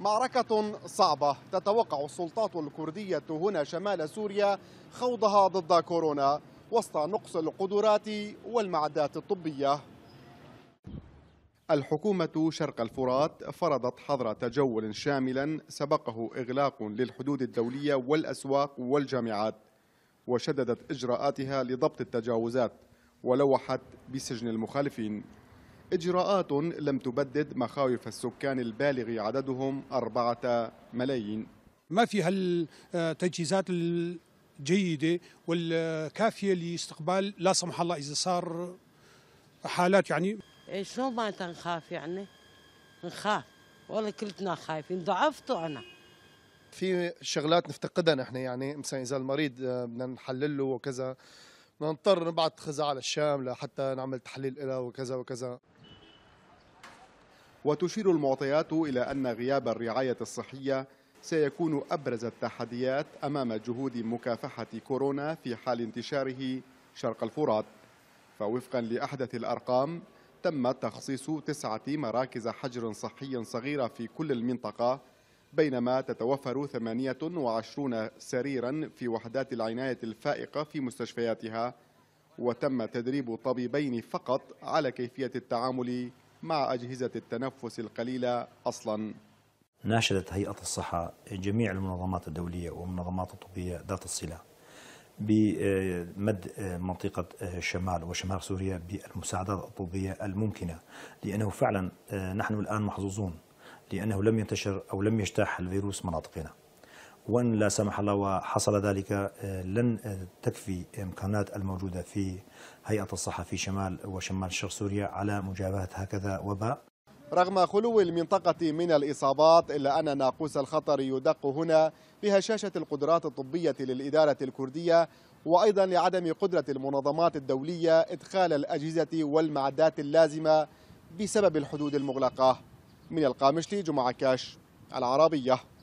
معركة صعبة تتوقع السلطات الكردية هنا شمال سوريا خوضها ضد كورونا وسط نقص القدرات والمعدات الطبية الحكومة شرق الفرات فرضت حظر تجول شاملا سبقه إغلاق للحدود الدولية والأسواق والجامعات وشددت إجراءاتها لضبط التجاوزات ولوحت بسجن المخالفين إجراءات لم تبدد مخاوف السكان البالغ عددهم أربعة ملايين ما في هالتجهيزات الجيدة والكافية لاستقبال لا سمح الله إذا صار حالات يعني إيه، شلون ما نخاف يعني نخاف والله كلتنا خايفين ضعفتوا أنا في شغلات نفتقدها نحن يعني مثلا إذا المريض آه، بدنا نحلل له وكذا نضطر نبعث خزعة على الشام لحتى نعمل تحليل لها وكذا وكذا وتشير المعطيات إلى أن غياب الرعاية الصحية سيكون أبرز التحديات أمام جهود مكافحة كورونا في حال انتشاره شرق الفرات فوفقا لأحدث الأرقام تم تخصيص تسعة مراكز حجر صحي صغيرة في كل المنطقة بينما تتوفر 28 سريرا في وحدات العناية الفائقة في مستشفياتها وتم تدريب طبيبين فقط على كيفية التعامل مع أجهزة التنفس القليلة أصلا ناشدت هيئة الصحة جميع المنظمات الدولية والمنظمات الطبية ذات الصلة بمد منطقة الشمال وشمال سوريا بالمساعدات الطبية الممكنة لأنه فعلا نحن الآن محظوظون لأنه لم ينتشر أو لم يجتاح الفيروس مناطقنا وأن لا سمح الله وحصل ذلك آه، لن آه، تكفي إمكانات الموجودة في هيئة الصحة في شمال وشمال شرق سوريا على مجابهة هكذا وباء رغم خلو المنطقة من الإصابات إلا أن ناقوس الخطر يدق هنا بهشاشة القدرات الطبية للإدارة الكردية وأيضا لعدم قدرة المنظمات الدولية إدخال الأجهزة والمعدات اللازمة بسبب الحدود المغلقة من القامشلي جمعة كاش العربية